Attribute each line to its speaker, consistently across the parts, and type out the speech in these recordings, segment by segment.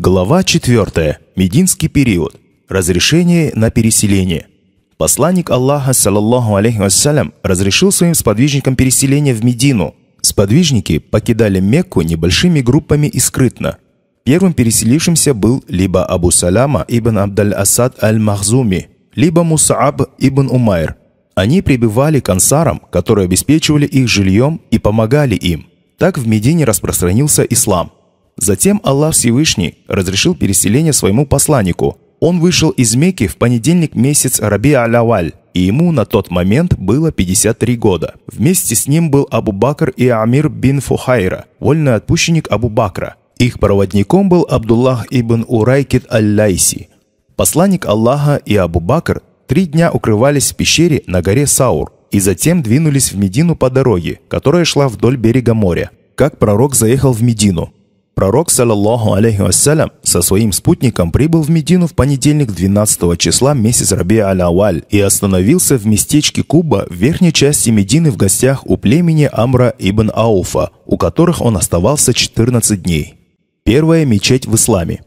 Speaker 1: Глава 4. Мединский период. Разрешение на переселение. Посланник Аллаха, саллаллаху алейхи вассалям, разрешил своим сподвижникам переселение в Медину. Сподвижники покидали Мекку небольшими группами и скрытно. Первым переселившимся был либо Абу Салама ибн Абдаль-Асад аль-Махзуми, либо Мусааб ибн Умайр. Они прибывали к ансарам, которые обеспечивали их жильем и помогали им. Так в Медине распространился ислам. Затем Аллах Всевышний разрешил переселение своему посланнику. Он вышел из Мекки в понедельник месяц Раби Аляваль, и ему на тот момент было 53 года. Вместе с ним был Абу Бакр и Амир бин Фухайра, вольный отпущенник Абу Бакра. Их проводником был Абдуллах ибн Урайкит аль-Лайси. Посланник Аллаха и Абу Бакр три дня укрывались в пещере на горе Саур и затем двинулись в Медину по дороге, которая шла вдоль берега моря. Как пророк заехал в Медину, Пророк, саллаллаху алейхи вассалям, со своим спутником прибыл в Медину в понедельник 12 числа месяц Раби аль-Аваль и остановился в местечке Куба в верхней части Медины в гостях у племени Амра ибн Ауфа, у которых он оставался 14 дней. Первая мечеть в исламе.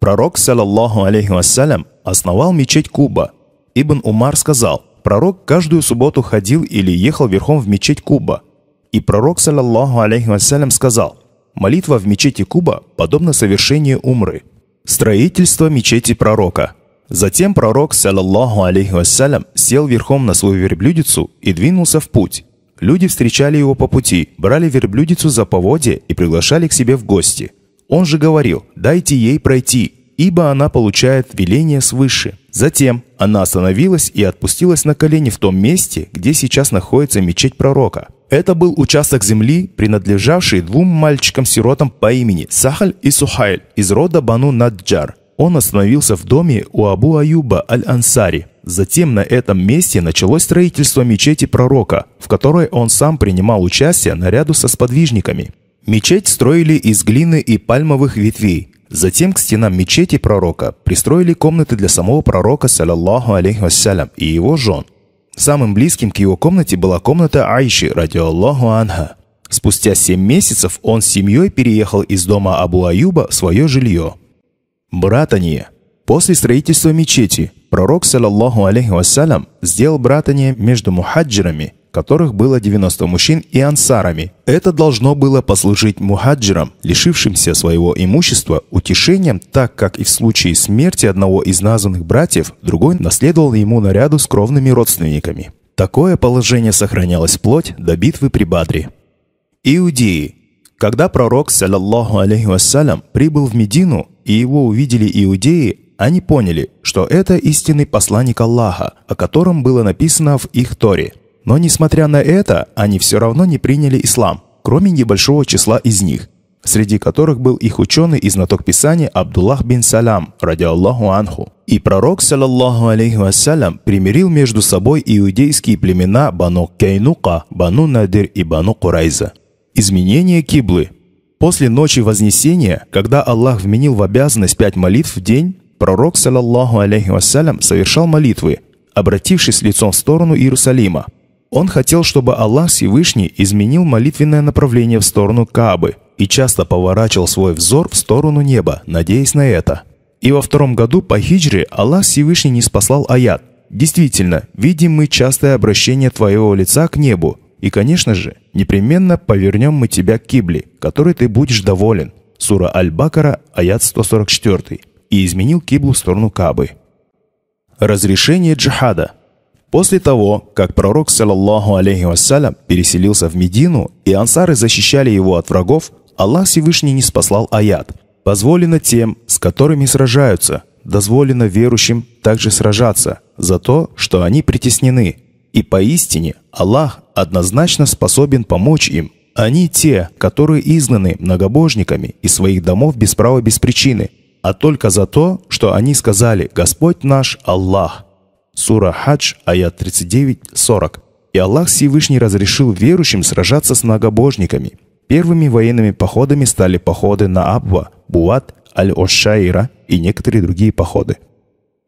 Speaker 1: Пророк, саллаллаху алейхи вассалям, основал мечеть Куба. Ибн Умар сказал, пророк каждую субботу ходил или ехал верхом в мечеть Куба. И пророк, саллаллаху алейхи вассалям, сказал – Молитва в мечети Куба подобна совершению умры. Строительство мечети пророка. Затем пророк, саллаллаху алейхи вассалям, сел верхом на свою верблюдицу и двинулся в путь. Люди встречали его по пути, брали верблюдицу за поводья и приглашали к себе в гости. Он же говорил «дайте ей пройти, ибо она получает веление свыше». Затем она остановилась и отпустилась на колени в том месте, где сейчас находится мечеть пророка – это был участок земли, принадлежавший двум мальчикам-сиротам по имени Сахаль и Сухайль из рода Бану Наджар. Он остановился в доме у Абу Аюба Аль-Ансари. Затем на этом месте началось строительство мечети пророка, в которой он сам принимал участие наряду со сподвижниками. Мечеть строили из глины и пальмовых ветвей. Затем к стенам мечети пророка пристроили комнаты для самого пророка, саллаллаху алейхи вассалям, и его жен. Самым близким к его комнате была комната Айши, ради Аллаху Анха. Спустя 7 месяцев он с семьей переехал из дома Абу Аюба в свое жилье. Братание. После строительства мечети пророк, саллаллаху алейхи вассалям, сделал братание между мухаджирами которых было 90 мужчин и ансарами. Это должно было послужить мухаджирам, лишившимся своего имущества, утешением, так как и в случае смерти одного из названных братьев, другой наследовал ему наряду с кровными родственниками. Такое положение сохранялось вплоть до битвы при Бадре. Иудеи. Когда пророк, саллаллаху алейхи вассалям, прибыл в Медину, и его увидели иудеи, они поняли, что это истинный посланник Аллаха, о котором было написано в их Торе – но несмотря на это, они все равно не приняли ислам, кроме небольшого числа из них, среди которых был их ученый и знаток Писания Абдуллах бин Салям, ради Аллаху Анху. И пророк, саллаллаху алейхи вассалям, примирил между собой иудейские племена Бану Кейнука, Бану Надир и Бану Курайза. Изменение киблы. После ночи Вознесения, когда Аллах вменил в обязанность пять молитв в день, пророк, саллаллаху алейхи вассалям, совершал молитвы, обратившись лицом в сторону Иерусалима, он хотел, чтобы Аллах Всевышний изменил молитвенное направление в сторону Каабы и часто поворачивал свой взор в сторону неба, надеясь на это. И во втором году по хиджре Аллах Всевышний не спасал аят. Действительно, видим мы частое обращение твоего лица к небу. И, конечно же, непременно повернем мы тебя к кибли, которой ты будешь доволен. Сура Аль-Бакара, аят 144. И изменил киблу в сторону Кабы. Разрешение джихада. После того, как пророк, саллаллаху алейхи вассалям, переселился в Медину, и ансары защищали его от врагов, Аллах Всевышний не спаслал аят. «Позволено тем, с которыми сражаются, дозволено верующим также сражаться за то, что они притеснены. И поистине Аллах однозначно способен помочь им. Они те, которые изгнаны многобожниками из своих домов без права без причины, а только за то, что они сказали «Господь наш Аллах». Сура Хадж, аят 39-40. «И Аллах Всевышний разрешил верующим сражаться с многобожниками. Первыми военными походами стали походы на Абва, Буат, Аль-Ошайра и некоторые другие походы.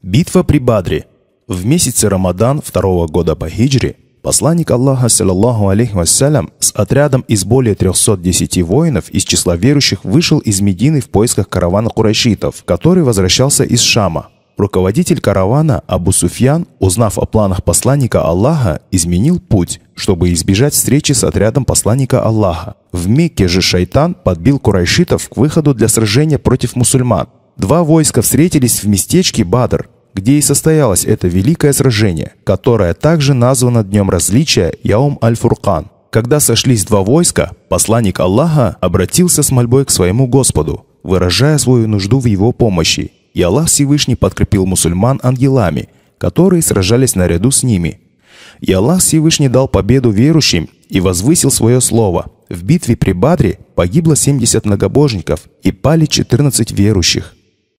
Speaker 1: Битва при Бадре. В месяце Рамадан второго года по хиджре посланник Аллаха, саллаллаху алейхи вассалям, с отрядом из более 310 воинов из числа верующих вышел из Медины в поисках каравана курайшитов, который возвращался из Шама, Руководитель каравана Абу Суфьян, узнав о планах посланника Аллаха, изменил путь, чтобы избежать встречи с отрядом посланника Аллаха. В Мекке же шайтан подбил курайшитов к выходу для сражения против мусульман. Два войска встретились в местечке Бадр, где и состоялось это великое сражение, которое также названо Днем Различия Яум Аль-Фуркан. Когда сошлись два войска, посланник Аллаха обратился с мольбой к своему Господу, выражая свою нужду в его помощи и Аллах Всевышний подкрепил мусульман ангелами, которые сражались наряду с ними. И Аллах Всевышний дал победу верующим и возвысил свое слово. В битве при Бадре погибло 70 многобожников и пали 14 верующих.